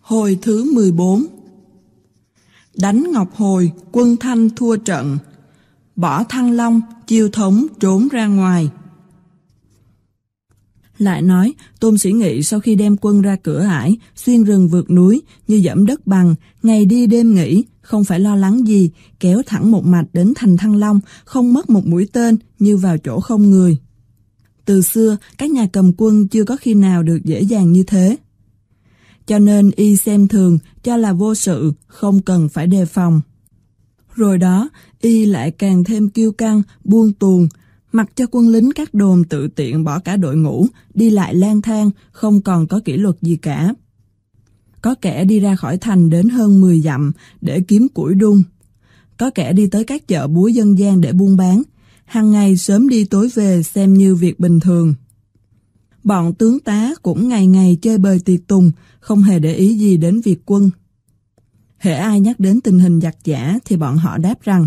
Hồi thứ 14 Đánh Ngọc Hồi, quân Thanh thua trận. Bỏ Thăng Long, chiêu thống trốn ra ngoài. Lại nói, Tôn Sĩ Nghị sau khi đem quân ra cửa ải, xuyên rừng vượt núi, như dẫm đất bằng, ngày đi đêm nghỉ, không phải lo lắng gì, kéo thẳng một mạch đến thành Thăng Long, không mất một mũi tên, như vào chỗ không người. Từ xưa, các nhà cầm quân chưa có khi nào được dễ dàng như thế cho nên y xem thường, cho là vô sự, không cần phải đề phòng. Rồi đó, y lại càng thêm kiêu căng, buông tuồng, mặc cho quân lính các đồn tự tiện bỏ cả đội ngũ, đi lại lang thang, không còn có kỷ luật gì cả. Có kẻ đi ra khỏi thành đến hơn 10 dặm để kiếm củi đun. Có kẻ đi tới các chợ búa dân gian để buôn bán. Hàng ngày sớm đi tối về xem như việc bình thường bọn tướng tá cũng ngày ngày chơi bời tiệc tùng, không hề để ý gì đến việc quân. Hễ ai nhắc đến tình hình giặc giả thì bọn họ đáp rằng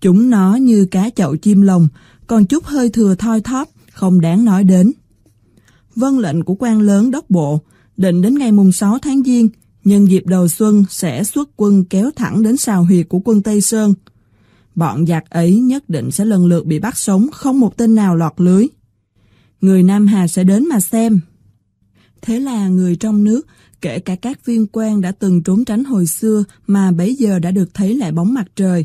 Chúng nó như cá chậu chim lồng, còn chút hơi thừa thoi thóp, không đáng nói đến. Vâng lệnh của quan lớn đốc bộ, định đến ngày mùng 6 tháng Giêng, nhân dịp đầu xuân sẽ xuất quân kéo thẳng đến sào huyệt của quân Tây Sơn. Bọn giặc ấy nhất định sẽ lần lượt bị bắt sống, không một tên nào lọt lưới người Nam Hà sẽ đến mà xem. Thế là người trong nước, kể cả các viên quan đã từng trốn tránh hồi xưa mà bấy giờ đã được thấy lại bóng mặt trời.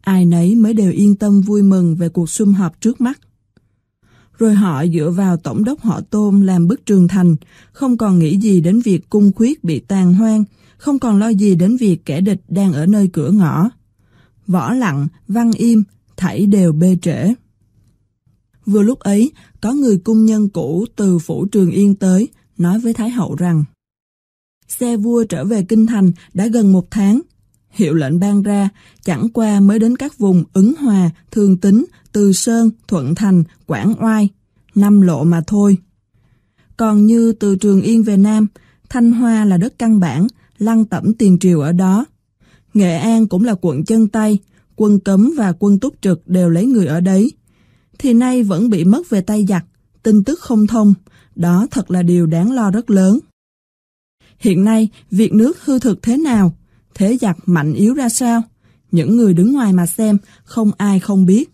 Ai nấy mới đều yên tâm vui mừng về cuộc sum họp trước mắt. Rồi họ dựa vào tổng đốc họ Tôn làm bức trường thành, không còn nghĩ gì đến việc cung khuyết bị tàn hoang, không còn lo gì đến việc kẻ địch đang ở nơi cửa ngõ. Võ lặng, văn im, thảy đều bê trễ. Vừa lúc ấy, có người cung nhân cũ từ phủ Trường Yên tới, nói với Thái Hậu rằng Xe vua trở về Kinh Thành đã gần một tháng. Hiệu lệnh ban ra, chẳng qua mới đến các vùng Ứng Hòa, Thường Tính, Từ Sơn, Thuận Thành, Quảng Oai, năm lộ mà thôi. Còn như từ Trường Yên về Nam, Thanh Hoa là đất căn bản, lăng tẩm tiền triều ở đó. Nghệ An cũng là quận chân tay, quân cấm và quân túc trực đều lấy người ở đấy, thì nay vẫn bị mất về tay giặc, tin tức không thông, đó thật là điều đáng lo rất lớn. Hiện nay, việc nước hư thực thế nào, thế giặc mạnh yếu ra sao, những người đứng ngoài mà xem, không ai không biết.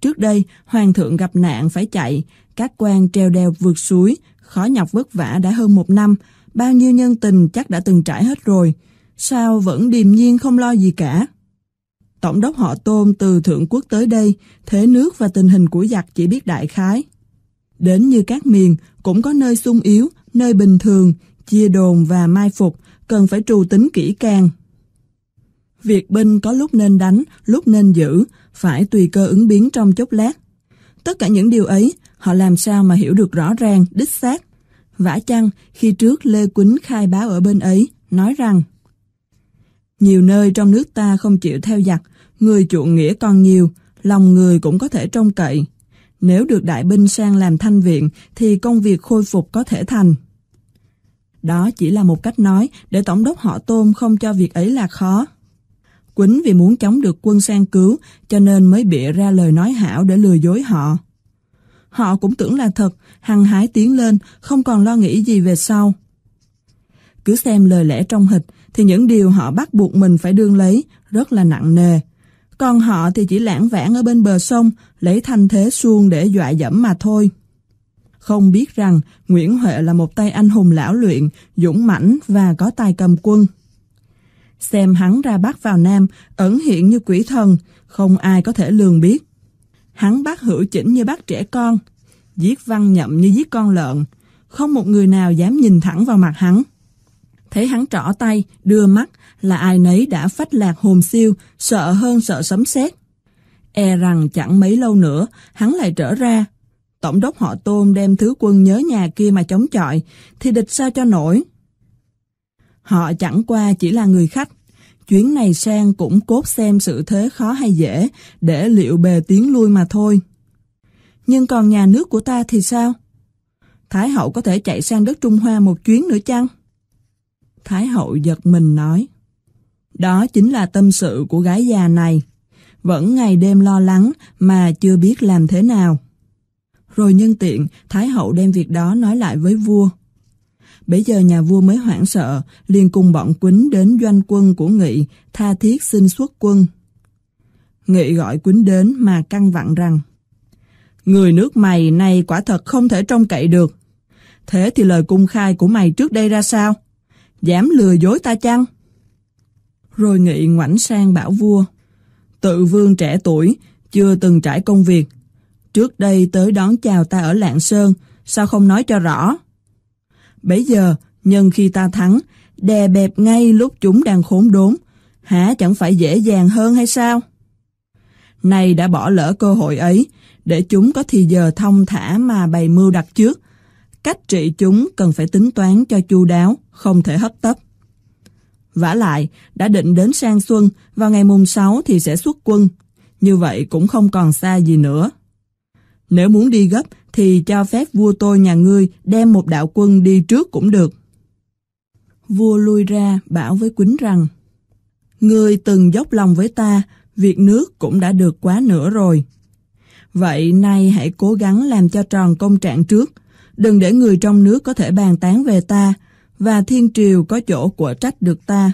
Trước đây, hoàng thượng gặp nạn phải chạy, các quan treo đeo vượt suối, khó nhọc vất vả đã hơn một năm, bao nhiêu nhân tình chắc đã từng trải hết rồi, sao vẫn điềm nhiên không lo gì cả. Tổng đốc họ Tôn từ Thượng Quốc tới đây, thế nước và tình hình của giặc chỉ biết đại khái. Đến như các miền, cũng có nơi sung yếu, nơi bình thường, chia đồn và mai phục, cần phải trù tính kỹ càng. Việc binh có lúc nên đánh, lúc nên giữ, phải tùy cơ ứng biến trong chốc lát. Tất cả những điều ấy, họ làm sao mà hiểu được rõ ràng, đích xác. Vả chăng, khi trước Lê Quýnh khai báo ở bên ấy, nói rằng nhiều nơi trong nước ta không chịu theo giặc, người chuộng nghĩa còn nhiều, lòng người cũng có thể trông cậy. Nếu được đại binh sang làm thanh viện thì công việc khôi phục có thể thành. Đó chỉ là một cách nói để Tổng đốc họ Tôn không cho việc ấy là khó. Quýnh vì muốn chống được quân sang cứu cho nên mới bịa ra lời nói hảo để lừa dối họ. Họ cũng tưởng là thật, hăng hái tiến lên, không còn lo nghĩ gì về sau. Cứ xem lời lẽ trong hịch thì những điều họ bắt buộc mình phải đương lấy rất là nặng nề. Còn họ thì chỉ lãng vãng ở bên bờ sông, lấy thanh thế xuông để dọa dẫm mà thôi. Không biết rằng Nguyễn Huệ là một tay anh hùng lão luyện, dũng mãnh và có tài cầm quân. Xem hắn ra bắc vào nam, ẩn hiện như quỷ thần, không ai có thể lường biết. Hắn bác hữu chỉnh như bác trẻ con, giết văn nhậm như giết con lợn, không một người nào dám nhìn thẳng vào mặt hắn. Thấy hắn trỏ tay, đưa mắt là ai nấy đã phách lạc hồn siêu, sợ hơn sợ sấm sét. E rằng chẳng mấy lâu nữa, hắn lại trở ra. Tổng đốc họ tôn đem thứ quân nhớ nhà kia mà chống chọi, thì địch sao cho nổi. Họ chẳng qua chỉ là người khách. Chuyến này sang cũng cốt xem sự thế khó hay dễ, để liệu bề tiến lui mà thôi. Nhưng còn nhà nước của ta thì sao? Thái hậu có thể chạy sang đất Trung Hoa một chuyến nữa chăng? Thái hậu giật mình nói. Đó chính là tâm sự của gái già này. Vẫn ngày đêm lo lắng mà chưa biết làm thế nào. Rồi nhân tiện, Thái hậu đem việc đó nói lại với vua. Bây giờ nhà vua mới hoảng sợ, liền cùng bọn Quýnh đến doanh quân của Nghị, tha thiết xin xuất quân. Nghị gọi Quýnh đến mà căng vặn rằng Người nước mày này quả thật không thể trông cậy được. Thế thì lời cung khai của mày trước đây ra sao? dám lừa dối ta chăng? Rồi nghị ngoảnh sang bảo vua, tự vương trẻ tuổi, chưa từng trải công việc. Trước đây tới đón chào ta ở Lạng Sơn, sao không nói cho rõ? Bây giờ, nhân khi ta thắng, đè bẹp ngay lúc chúng đang khốn đốn, hả chẳng phải dễ dàng hơn hay sao? Nay đã bỏ lỡ cơ hội ấy, để chúng có thì giờ thông thả mà bày mưu đặt trước. Cách trị chúng cần phải tính toán cho chu đáo không thể hấp tấp. Vả lại, đã định đến sang xuân, vào ngày mùng 6 thì sẽ xuất quân, như vậy cũng không còn xa gì nữa. Nếu muốn đi gấp thì cho phép vua tôi nhà ngươi đem một đạo quân đi trước cũng được. Vua lui ra bảo với Quýnh rằng Ngươi từng dốc lòng với ta, việc nước cũng đã được quá nửa rồi. Vậy nay hãy cố gắng làm cho tròn công trạng trước, đừng để người trong nước có thể bàn tán về ta, và thiên triều có chỗ của trách được ta.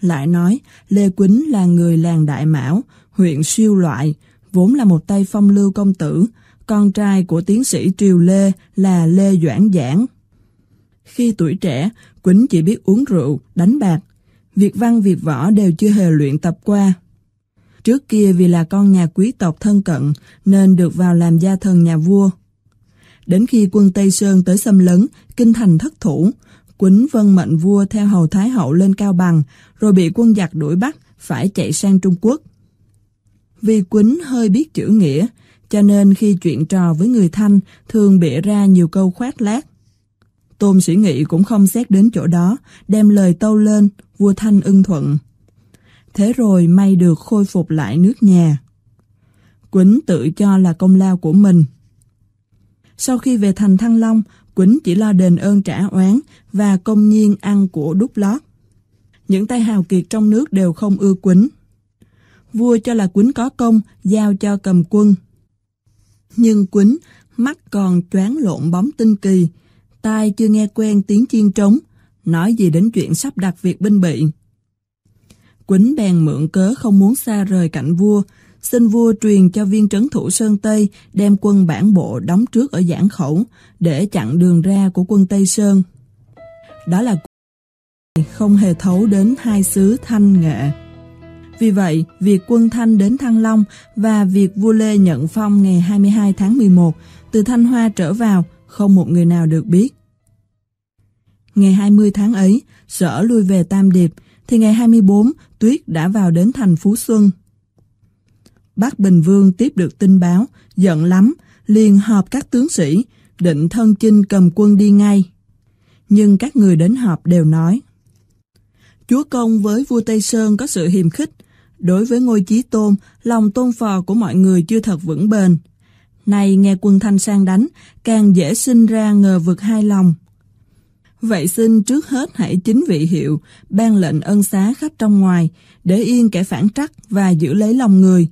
Lại nói, Lê Quýnh là người làng Đại Mão, huyện Siêu Loại, vốn là một tay phong lưu công tử, con trai của tiến sĩ Triều Lê là Lê Doãn Giảng. Khi tuổi trẻ, Quýnh chỉ biết uống rượu, đánh bạc. Việc văn việc võ đều chưa hề luyện tập qua. Trước kia vì là con nhà quý tộc thân cận nên được vào làm gia thần nhà vua. Đến khi quân Tây Sơn tới xâm lấn, kinh thành thất thủ, Quýnh vân mệnh vua theo hầu Thái Hậu lên Cao Bằng, rồi bị quân giặc đuổi bắt, phải chạy sang Trung Quốc. Vì Quýnh hơi biết chữ nghĩa, cho nên khi chuyện trò với người Thanh thường bịa ra nhiều câu khoát lác. Tôn sĩ nghị cũng không xét đến chỗ đó, đem lời tâu lên, vua Thanh ưng thuận. Thế rồi may được khôi phục lại nước nhà. Quýnh tự cho là công lao của mình, sau khi về thành Thăng Long, Quýnh chỉ lo đền ơn trả oán và công nhiên ăn của đúc lót. Những tay hào kiệt trong nước đều không ưa Quýnh. Vua cho là Quýnh có công, giao cho cầm quân. Nhưng Quýnh mắt còn choáng lộn bóng tinh kỳ, tai chưa nghe quen tiếng chiên trống, nói gì đến chuyện sắp đặt việc binh bị. Quýnh bèn mượn cớ không muốn xa rời cạnh vua, xin vua truyền cho viên trấn thủ Sơn Tây đem quân bản bộ đóng trước ở Giảng Khẩu để chặn đường ra của quân Tây Sơn. Đó là không hề thấu đến hai xứ Thanh Nghệ. Vì vậy, việc quân Thanh đến Thăng Long và việc vua Lê nhận phong ngày 22 tháng 11 từ Thanh Hoa trở vào không một người nào được biết. Ngày 20 tháng ấy, sở lui về Tam Điệp, thì ngày 24 Tuyết đã vào đến thành Phú Xuân bác Bình Vương tiếp được tin báo, giận lắm, liền họp các tướng sĩ, định thân chinh cầm quân đi ngay. Nhưng các người đến họp đều nói, Chúa Công với vua Tây Sơn có sự hiềm khích, đối với ngôi chí tôn, lòng tôn phò của mọi người chưa thật vững bền. Nay nghe quân Thanh sang đánh, càng dễ sinh ra ngờ vực hai lòng. Vậy xin trước hết hãy chính vị hiệu, ban lệnh ân xá khắp trong ngoài, để yên kẻ phản trắc và giữ lấy lòng người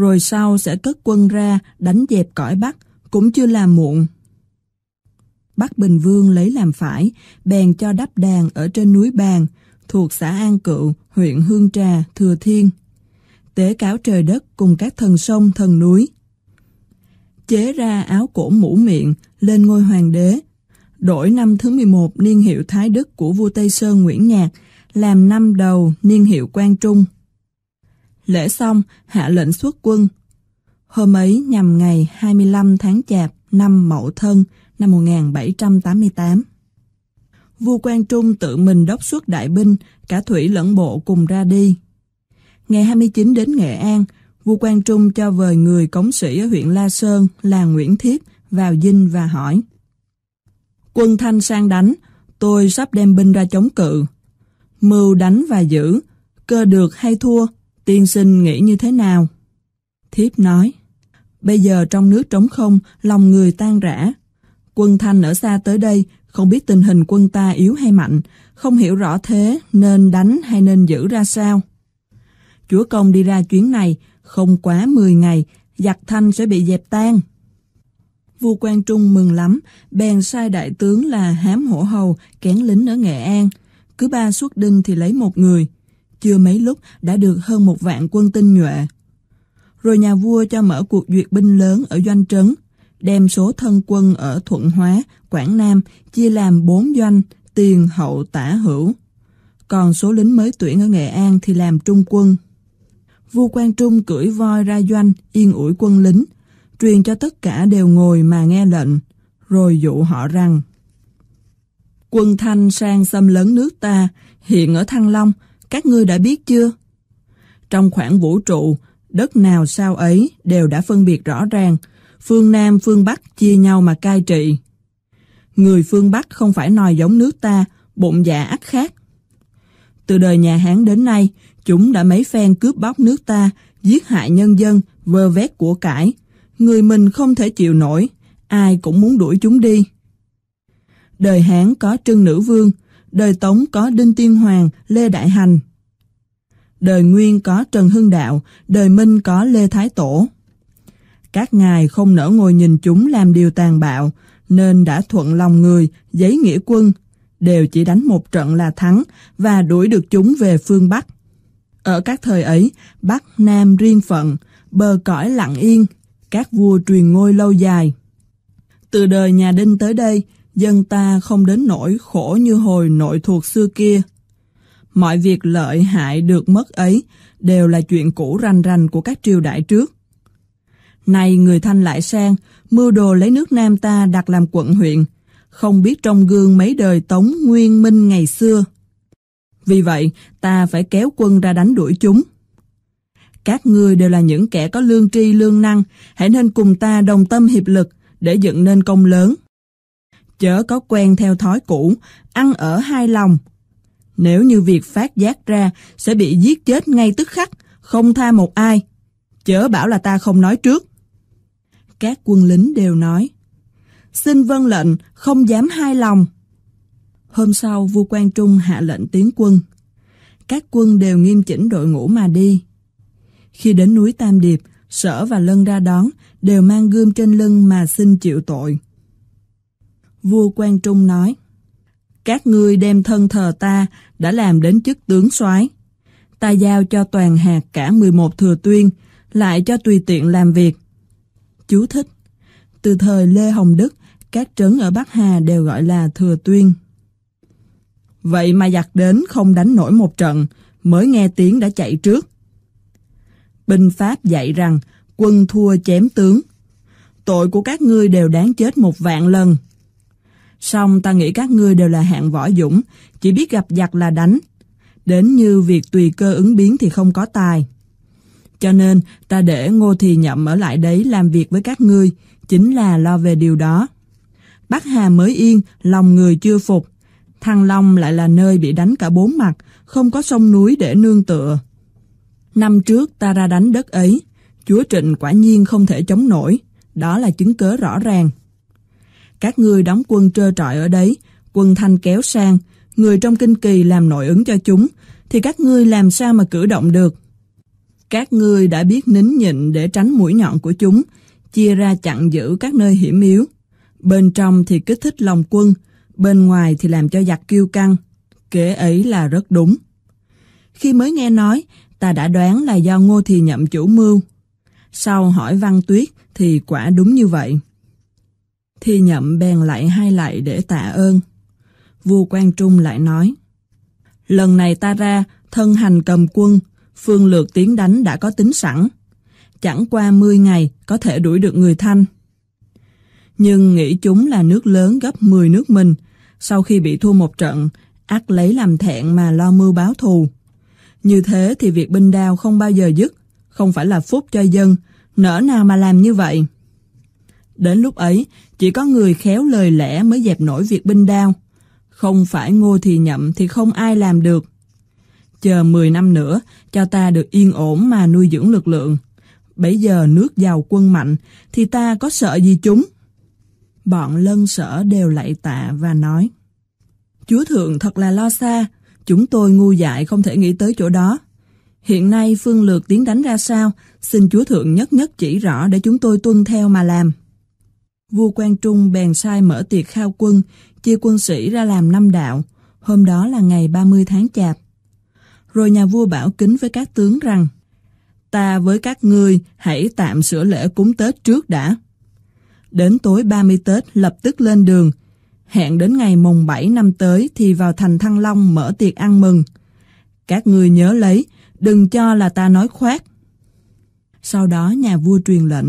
rồi sau sẽ cất quân ra đánh dẹp cõi Bắc, cũng chưa là muộn. Bắc Bình Vương lấy làm phải, bèn cho đắp đàn ở trên núi Bàn, thuộc xã An Cựu, huyện Hương Trà, Thừa Thiên. Tế cáo trời đất cùng các thần sông, thần núi. Chế ra áo cổ mũ miệng, lên ngôi hoàng đế. Đổi năm thứ 11 niên hiệu Thái Đức của vua Tây Sơn Nguyễn Nhạc, làm năm đầu niên hiệu Quang Trung. Lễ xong, hạ lệnh xuất quân. Hôm ấy nhằm ngày 25 tháng Chạp năm Mậu Thân năm 1788. Vua Quang Trung tự mình đốc xuất đại binh, cả thủy lẫn bộ cùng ra đi. Ngày 29 đến Nghệ An, vua Quang Trung cho vời người cống sĩ ở huyện La Sơn là Nguyễn Thiếp vào dinh và hỏi. Quân Thanh sang đánh, tôi sắp đem binh ra chống cự. Mưu đánh và giữ, cơ được hay thua Tiên sinh nghĩ như thế nào? Thiếp nói, bây giờ trong nước trống không, lòng người tan rã. Quân Thanh ở xa tới đây, không biết tình hình quân ta yếu hay mạnh, không hiểu rõ thế nên đánh hay nên giữ ra sao. Chúa Công đi ra chuyến này, không quá 10 ngày, giặc thanh sẽ bị dẹp tan. Vua Quang Trung mừng lắm, bèn sai đại tướng là Hám Hổ Hầu, kén lính ở Nghệ An. Cứ ba suốt đinh thì lấy một người chưa mấy lúc đã được hơn một vạn quân tinh nhuệ. Rồi nhà vua cho mở cuộc duyệt binh lớn ở doanh trấn, đem số thân quân ở Thuận Hóa, Quảng Nam chia làm bốn doanh, tiền, hậu, tả, hữu. Còn số lính mới tuyển ở Nghệ An thì làm trung quân. Vua Quang Trung cưỡi voi ra doanh, yên ủi quân lính, truyền cho tất cả đều ngồi mà nghe lệnh, rồi dụ họ rằng Quân Thanh sang xâm lấn nước ta, hiện ở Thăng Long, các ngươi đã biết chưa? Trong khoảng vũ trụ, đất nào sao ấy đều đã phân biệt rõ ràng, phương Nam, phương Bắc chia nhau mà cai trị. Người phương Bắc không phải nòi giống nước ta, bụng dạ ác khác. Từ đời nhà Hán đến nay, chúng đã mấy phen cướp bóc nước ta, giết hại nhân dân, vơ vét của cải. Người mình không thể chịu nổi, ai cũng muốn đuổi chúng đi. Đời Hán có trưng nữ vương, đời Tống có Đinh Tiên Hoàng, Lê Đại Hành. Đời Nguyên có Trần Hưng Đạo, đời Minh có Lê Thái Tổ. Các ngài không nỡ ngồi nhìn chúng làm điều tàn bạo, nên đã thuận lòng người, giấy nghĩa quân, đều chỉ đánh một trận là thắng và đuổi được chúng về phương Bắc. Ở các thời ấy, Bắc Nam riêng phận, bờ cõi lặng yên, các vua truyền ngôi lâu dài. Từ đời nhà Đinh tới đây, dân ta không đến nỗi khổ như hồi nội thuộc xưa kia. Mọi việc lợi hại được mất ấy đều là chuyện cũ rành rành của các triều đại trước. Nay người Thanh lại sang, mưu đồ lấy nước Nam ta đặt làm quận huyện, không biết trong gương mấy đời Tống Nguyên Minh ngày xưa. Vì vậy, ta phải kéo quân ra đánh đuổi chúng. Các ngươi đều là những kẻ có lương tri lương năng, hãy nên cùng ta đồng tâm hiệp lực để dựng nên công lớn chớ có quen theo thói cũ, ăn ở hai lòng. Nếu như việc phát giác ra sẽ bị giết chết ngay tức khắc, không tha một ai. Chớ bảo là ta không nói trước. Các quân lính đều nói, xin vâng lệnh, không dám hai lòng. Hôm sau, vua Quang Trung hạ lệnh tiến quân. Các quân đều nghiêm chỉnh đội ngũ mà đi. Khi đến núi Tam Điệp, Sở và Lân ra đón, đều mang gươm trên lưng mà xin chịu tội vua quan Trung nói, Các ngươi đem thân thờ ta đã làm đến chức tướng soái Ta giao cho toàn hạt cả 11 thừa tuyên, lại cho tùy tiện làm việc. Chú thích Từ thời Lê Hồng Đức, các trấn ở Bắc Hà đều gọi là thừa tuyên. Vậy mà giặc đến không đánh nổi một trận, mới nghe tiếng đã chạy trước. Binh Pháp dạy rằng quân thua chém tướng. Tội của các ngươi đều đáng chết một vạn lần. Xong ta nghĩ các ngươi đều là hạng võ dũng, chỉ biết gặp giặc là đánh. Đến như việc tùy cơ ứng biến thì không có tài. Cho nên, ta để Ngô Thì Nhậm ở lại đấy làm việc với các ngươi, chính là lo về điều đó. Bắc Hà mới yên, lòng người chưa phục. Thăng Long lại là nơi bị đánh cả bốn mặt, không có sông núi để nương tựa. Năm trước ta ra đánh đất ấy, chúa Trịnh quả nhiên không thể chống nổi, đó là chứng cớ rõ ràng. Các ngươi đóng quân trơ trọi ở đấy, quân thanh kéo sang, người trong kinh kỳ làm nội ứng cho chúng, thì các ngươi làm sao mà cử động được? Các ngươi đã biết nín nhịn để tránh mũi nhọn của chúng, chia ra chặn giữ các nơi hiểm yếu. Bên trong thì kích thích lòng quân, bên ngoài thì làm cho giặc kiêu căng. Kế ấy là rất đúng. Khi mới nghe nói, ta đã đoán là do Ngô Thì Nhậm chủ mưu. Sau hỏi Văn Tuyết thì quả đúng như vậy. Thi nhậm bèn lại hai lại để tạ ơn. Vua Quang Trung lại nói, Lần này ta ra, thân hành cầm quân, phương lược tiến đánh đã có tính sẵn. Chẳng qua 10 ngày có thể đuổi được người Thanh. Nhưng nghĩ chúng là nước lớn gấp mười nước mình, sau khi bị thua một trận, ác lấy làm thẹn mà lo mưu báo thù. Như thế thì việc binh đao không bao giờ dứt, không phải là phúc cho dân, nỡ nào mà làm như vậy. Đến lúc ấy, chỉ có người khéo lời lẽ mới dẹp nổi việc binh đao. Không phải ngô thì nhậm thì không ai làm được. Chờ 10 năm nữa, cho ta được yên ổn mà nuôi dưỡng lực lượng. Bây giờ nước giàu quân mạnh, thì ta có sợ gì chúng? Bọn lân sở đều lạy tạ và nói. Chúa Thượng thật là lo xa, chúng tôi ngu dại không thể nghĩ tới chỗ đó. Hiện nay phương lược tiến đánh ra sao, xin Chúa Thượng nhất nhất chỉ rõ để chúng tôi tuân theo mà làm vua Quang Trung bèn sai mở tiệc khao quân, chia quân sĩ ra làm năm đạo, hôm đó là ngày 30 tháng Chạp. Rồi nhà vua bảo kính với các tướng rằng, ta với các ngươi hãy tạm sửa lễ cúng Tết trước đã. Đến tối 30 Tết lập tức lên đường, hẹn đến ngày mùng 7 năm tới thì vào thành Thăng Long mở tiệc ăn mừng. Các ngươi nhớ lấy, đừng cho là ta nói khoác. Sau đó nhà vua truyền lệnh,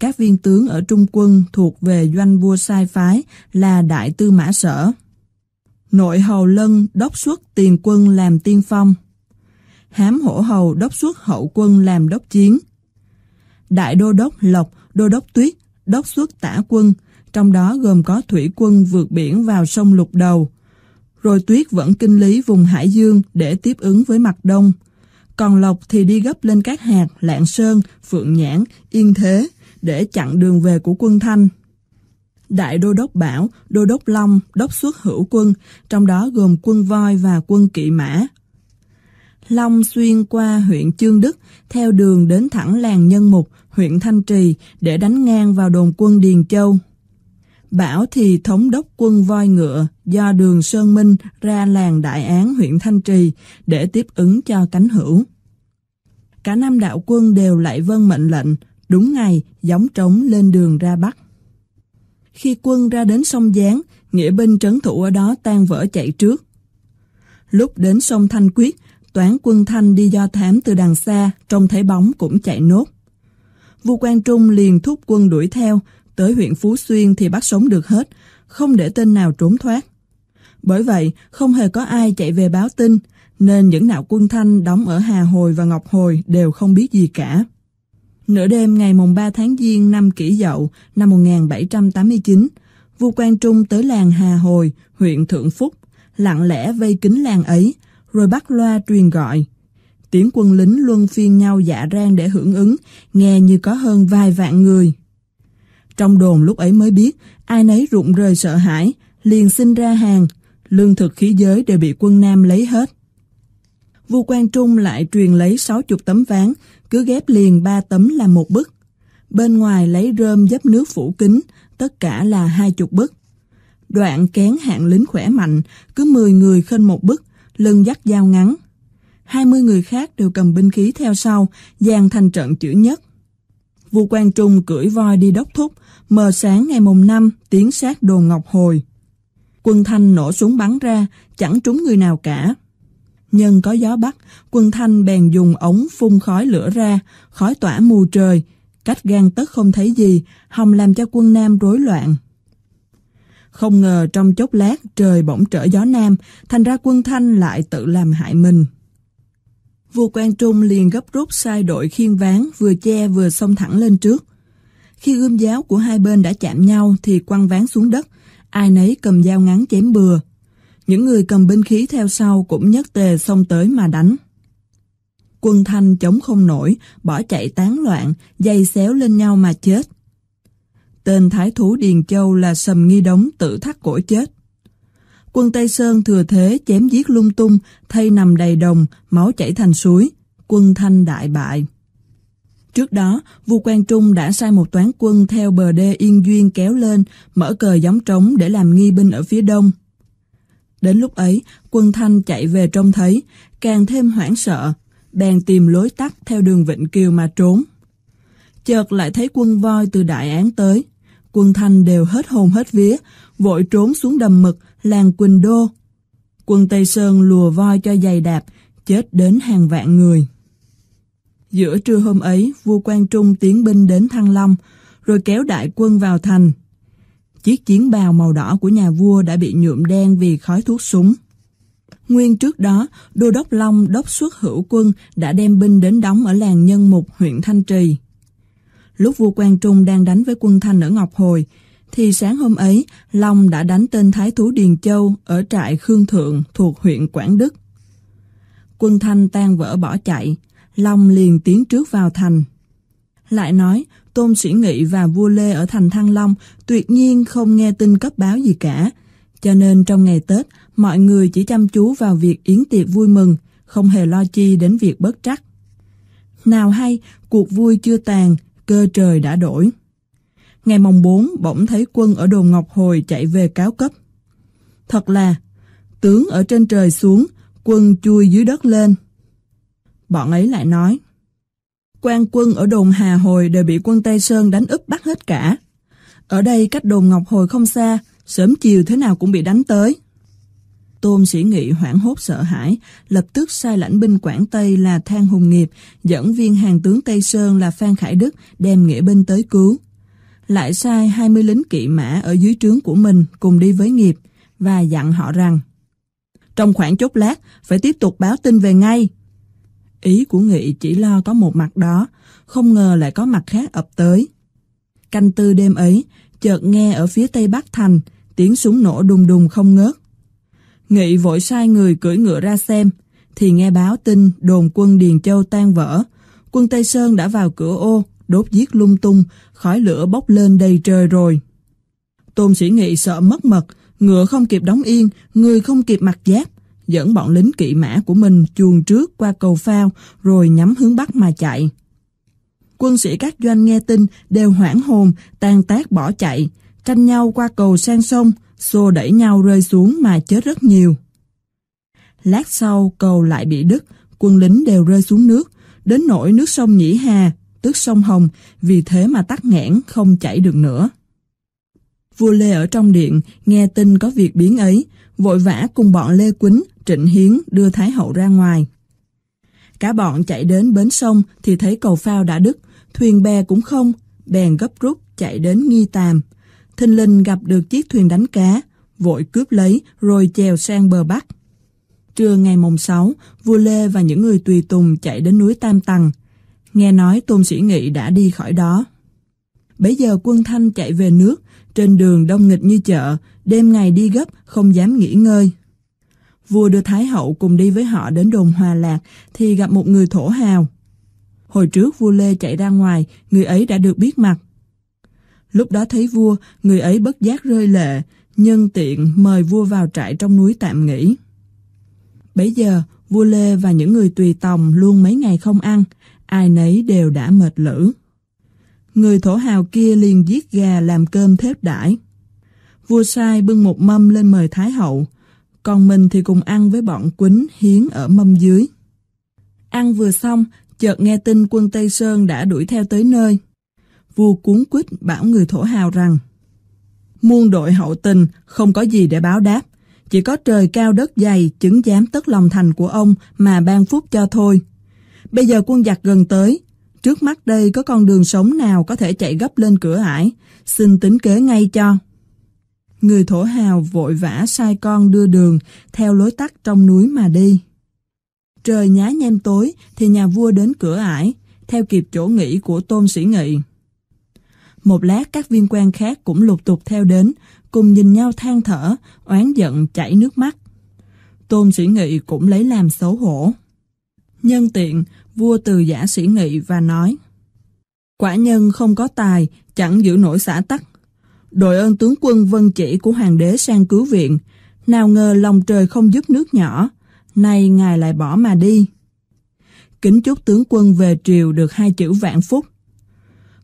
các viên tướng ở Trung quân thuộc về doanh vua sai phái là Đại Tư Mã Sở. Nội hầu lân đốc xuất tiền quân làm tiên phong. Hám hổ hầu đốc xuất hậu quân làm đốc chiến. Đại đô đốc Lộc, đô đốc Tuyết, đốc xuất tả quân, trong đó gồm có thủy quân vượt biển vào sông Lục Đầu. Rồi Tuyết vẫn kinh lý vùng Hải Dương để tiếp ứng với mặt đông. Còn Lộc thì đi gấp lên các hạt Lạng Sơn, Phượng Nhãn, Yên Thế, để chặn đường về của quân Thanh. Đại đô đốc Bảo, đô đốc Long, đốc xuất hữu quân, trong đó gồm quân voi và quân kỵ mã. Long xuyên qua huyện Chương Đức, theo đường đến thẳng làng Nhân Mục, huyện Thanh Trì để đánh ngang vào đồn quân Điền Châu. Bảo thì thống đốc quân voi ngựa do đường Sơn Minh ra làng Đại Án huyện Thanh Trì để tiếp ứng cho cánh hữu. Cả năm đạo quân đều lại vân mệnh lệnh, Đúng ngày, gióng trống lên đường ra Bắc. Khi quân ra đến sông giáng nghĩa binh trấn thủ ở đó tan vỡ chạy trước. Lúc đến sông Thanh Quyết, toán quân Thanh đi do thám từ đằng xa, trông thấy bóng cũng chạy nốt. Vua Quang Trung liền thúc quân đuổi theo, tới huyện Phú Xuyên thì bắt sống được hết, không để tên nào trốn thoát. Bởi vậy, không hề có ai chạy về báo tin, nên những nạo quân Thanh đóng ở Hà Hồi và Ngọc Hồi đều không biết gì cả. Nửa đêm ngày mùng 3 tháng Giêng năm Kỷ Dậu năm 1789, vua Quang Trung tới làng Hà Hồi, huyện Thượng Phúc, lặng lẽ vây kính làng ấy, rồi bắt loa truyền gọi. Tiếng quân lính luân phiên nhau dạ rang để hưởng ứng, nghe như có hơn vài vạn người. Trong đồn lúc ấy mới biết, ai nấy rụng rời sợ hãi, liền xin ra hàng, lương thực khí giới đều bị quân Nam lấy hết vua Quang Trung lại truyền lấy 60 tấm ván, cứ ghép liền 3 tấm là một bức. Bên ngoài lấy rơm dấp nước phủ kính, tất cả là 20 bức. Đoạn kén hạng lính khỏe mạnh, cứ 10 người khênh một bức, lưng dắt dao ngắn. 20 người khác đều cầm binh khí theo sau, dàn thành trận chữ nhất. Vua Quang Trung cưỡi voi đi đốc thúc, mờ sáng ngày mùng năm, tiến sát đồn Ngọc Hồi. Quân Thanh nổ súng bắn ra, chẳng trúng người nào cả nhân có gió bắc, quân Thanh bèn dùng ống phun khói lửa ra, khói tỏa mù trời, cách gan tức không thấy gì, hòng làm cho quân Nam rối loạn. Không ngờ trong chốc lát trời bỗng trở gió Nam, thành ra quân Thanh lại tự làm hại mình. Vua Quang Trung liền gấp rút sai đội khiên ván vừa che vừa xông thẳng lên trước. Khi ươm giáo của hai bên đã chạm nhau thì quăng ván xuống đất, ai nấy cầm dao ngắn chém bừa. Những người cầm binh khí theo sau cũng nhất tề xông tới mà đánh. Quân Thanh chống không nổi, bỏ chạy tán loạn, dây xéo lên nhau mà chết. Tên thái thú Điền Châu là Sầm Nghi Đống tự thắt cổ chết. Quân Tây Sơn thừa thế chém giết lung tung, thay nằm đầy đồng, máu chảy thành suối. Quân Thanh đại bại. Trước đó, vua Quang Trung đã sai một toán quân theo bờ đê Yên Duyên kéo lên, mở cờ gióng trống để làm nghi binh ở phía đông. Đến lúc ấy, quân Thanh chạy về trông thấy, càng thêm hoảng sợ, bèn tìm lối tắt theo đường Vịnh Kiều mà trốn. Chợt lại thấy quân voi từ đại án tới, quân Thanh đều hết hồn hết vía, vội trốn xuống đầm mực, làng Quỳnh Đô. Quân Tây Sơn lùa voi cho dày đạp, chết đến hàng vạn người. Giữa trưa hôm ấy, vua Quang Trung tiến binh đến Thăng Long, rồi kéo đại quân vào thành, chiếc chiến bào màu đỏ của nhà vua đã bị nhuộm đen vì khói thuốc súng. Nguyên trước đó, Đô Đốc Long đốc xuất hữu quân đã đem binh đến đóng ở làng Nhân Mục, huyện Thanh Trì. Lúc vua Quang Trung đang đánh với quân Thanh ở Ngọc Hồi, thì sáng hôm ấy, Long đã đánh tên Thái Thú Điền Châu ở trại Khương Thượng thuộc huyện Quảng Đức. Quân Thanh tan vỡ bỏ chạy, Long liền tiến trước vào thành. Lại nói, Tôn Sĩ Nghị và vua Lê ở thành Thăng Long tuyệt nhiên không nghe tin cấp báo gì cả. Cho nên trong ngày Tết, mọi người chỉ chăm chú vào việc yến tiệc vui mừng, không hề lo chi đến việc bất trắc. Nào hay, cuộc vui chưa tàn, cơ trời đã đổi. Ngày mồng 4, bỗng thấy quân ở đồn Ngọc Hồi chạy về cáo cấp. Thật là, tướng ở trên trời xuống, quân chui dưới đất lên. Bọn ấy lại nói, quan quân ở đồn Hà Hồi đều bị quân Tây Sơn đánh úp bắt hết cả. Ở đây cách đồn Ngọc Hồi không xa, sớm chiều thế nào cũng bị đánh tới. Tôn sĩ nghị hoảng hốt sợ hãi, lập tức sai lãnh binh Quảng Tây là Thang Hùng Nghiệp, dẫn viên hàng tướng Tây Sơn là Phan Khải Đức đem nghĩa binh tới cứu. Lại sai 20 lính kỵ mã ở dưới trướng của mình cùng đi với Nghiệp và dặn họ rằng Trong khoảng chốc lát, phải tiếp tục báo tin về ngay, Ý của nghị chỉ lo có một mặt đó, không ngờ lại có mặt khác ập tới. Canh tư đêm ấy, chợt nghe ở phía tây bắc thành, tiếng súng nổ đùng đùng không ngớt. Nghị vội sai người cưỡi ngựa ra xem, thì nghe báo tin đồn quân Điền Châu tan vỡ, quân Tây Sơn đã vào cửa ô, đốt giết lung tung, khói lửa bốc lên đầy trời rồi. Tôn sĩ Nghị sợ mất mật, ngựa không kịp đóng yên, người không kịp mặc giáp, dẫn bọn lính kỵ mã của mình chuồn trước qua cầu phao rồi nhắm hướng Bắc mà chạy. Quân sĩ các doanh nghe tin đều hoảng hồn, tan tác bỏ chạy, tranh nhau qua cầu sang sông, xô đẩy nhau rơi xuống mà chết rất nhiều. Lát sau cầu lại bị đứt, quân lính đều rơi xuống nước, đến nỗi nước sông Nhĩ Hà, tức sông Hồng, vì thế mà tắc nghẽn không chảy được nữa. Vua Lê ở trong điện, nghe tin có việc biến ấy, vội vã cùng bọn Lê Quýnh, Trịnh Hiến đưa Thái Hậu ra ngoài. Cả bọn chạy đến bến sông thì thấy cầu phao đã đứt, thuyền bè cũng không, bèn gấp rút chạy đến nghi tàm. Thinh Linh gặp được chiếc thuyền đánh cá, vội cướp lấy rồi chèo sang bờ bắc. Trưa ngày mùng 6, vua Lê và những người tùy tùng chạy đến núi Tam Tầng. Nghe nói Tôn Sĩ Nghị đã đi khỏi đó. Bấy giờ quân Thanh chạy về nước trên đường đông nghịch như chợ, đêm ngày đi gấp, không dám nghỉ ngơi. Vua đưa Thái Hậu cùng đi với họ đến đồn Hòa Lạc thì gặp một người thổ hào. Hồi trước vua Lê chạy ra ngoài, người ấy đã được biết mặt. Lúc đó thấy vua, người ấy bất giác rơi lệ, nhân tiện mời vua vào trại trong núi tạm nghỉ. bây giờ, vua Lê và những người tùy tòng luôn mấy ngày không ăn, ai nấy đều đã mệt lử. Người thổ hào kia liền giết gà làm cơm thép đãi. Vua sai bưng một mâm lên mời Thái hậu, còn mình thì cùng ăn với bọn quýnh hiến ở mâm dưới. Ăn vừa xong, chợt nghe tin quân Tây Sơn đã đuổi theo tới nơi. Vua cuốn quýt bảo người thổ hào rằng Muôn đội hậu tình không có gì để báo đáp, chỉ có trời cao đất dày chứng giám tất lòng thành của ông mà ban phúc cho thôi. Bây giờ quân giặc gần tới, Trước mắt đây có con đường sống nào có thể chạy gấp lên cửa ải, xin tính kế ngay cho. Người thổ hào vội vã sai con đưa đường, theo lối tắt trong núi mà đi. Trời nhá nhem tối thì nhà vua đến cửa ải, theo kịp chỗ nghỉ của tôn sĩ nghị. Một lát các viên quan khác cũng lục tục theo đến, cùng nhìn nhau than thở, oán giận chảy nước mắt. Tôn sĩ nghị cũng lấy làm xấu hổ. Nhân tiện, vua từ giả sĩ nghị và nói Quả nhân không có tài, chẳng giữ nổi xã tắc. Đội ơn tướng quân vân chỉ của hoàng đế sang cứu viện, nào ngờ lòng trời không giúp nước nhỏ, nay ngài lại bỏ mà đi. Kính chúc tướng quân về triều được hai chữ vạn phúc.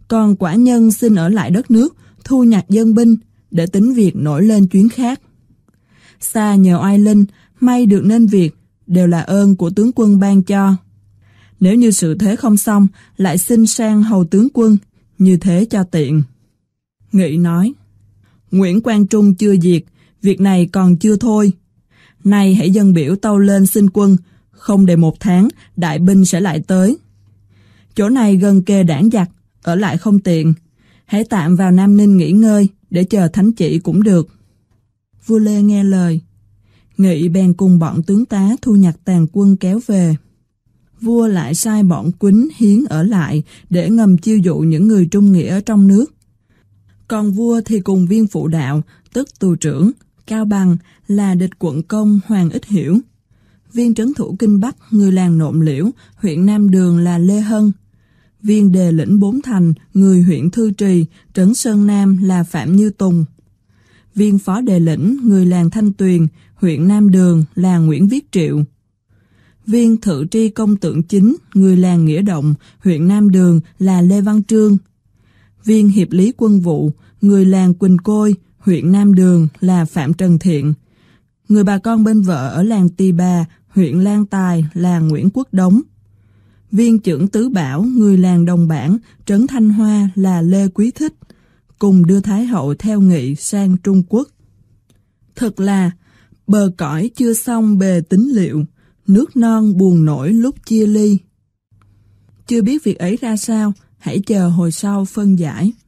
Còn quả nhân xin ở lại đất nước, thu nhặt dân binh, để tính việc nổi lên chuyến khác. Xa nhờ oai linh, may được nên việc, đều là ơn của tướng quân ban cho. Nếu như sự thế không xong, lại xin sang hầu tướng quân, như thế cho tiện. Nghị nói, Nguyễn Quang Trung chưa diệt, việc này còn chưa thôi. Nay hãy dân biểu tâu lên xin quân, không đầy một tháng, đại binh sẽ lại tới. Chỗ này gần kề đảng giặc, ở lại không tiện. Hãy tạm vào Nam Ninh nghỉ ngơi, để chờ thánh chỉ cũng được. Vua Lê nghe lời. Nghị bèn cùng bọn tướng tá thu nhặt tàn quân kéo về vua lại sai bọn quýnh hiến ở lại để ngầm chiêu dụ những người trung nghĩa ở trong nước. Còn vua thì cùng viên phụ đạo, tức tù trưởng, Cao Bằng là địch quận công Hoàng Ích Hiểu. Viên trấn thủ Kinh Bắc, người làng Nộm Liễu, huyện Nam Đường là Lê Hân. Viên đề lĩnh Bốn Thành, người huyện Thư Trì, trấn Sơn Nam là Phạm Như Tùng. Viên phó đề lĩnh, người làng Thanh Tuyền, huyện Nam Đường là Nguyễn Viết Triệu. Viên thự tri công tượng chính, người làng Nghĩa Động, huyện Nam Đường là Lê Văn Trương. Viên hiệp lý quân vụ, người làng Quỳnh Côi, huyện Nam Đường là Phạm Trần Thiện. Người bà con bên vợ ở làng Tì Bà, huyện Lan Tài là Nguyễn Quốc Đống. Viên trưởng Tứ Bảo, người làng Đồng Bản, Trấn Thanh Hoa là Lê Quý Thích, cùng đưa Thái Hậu theo nghị sang Trung Quốc. Thật là, bờ cõi chưa xong bề tính liệu, nước non buồn nổi lúc chia ly. Chưa biết việc ấy ra sao, hãy chờ hồi sau phân giải.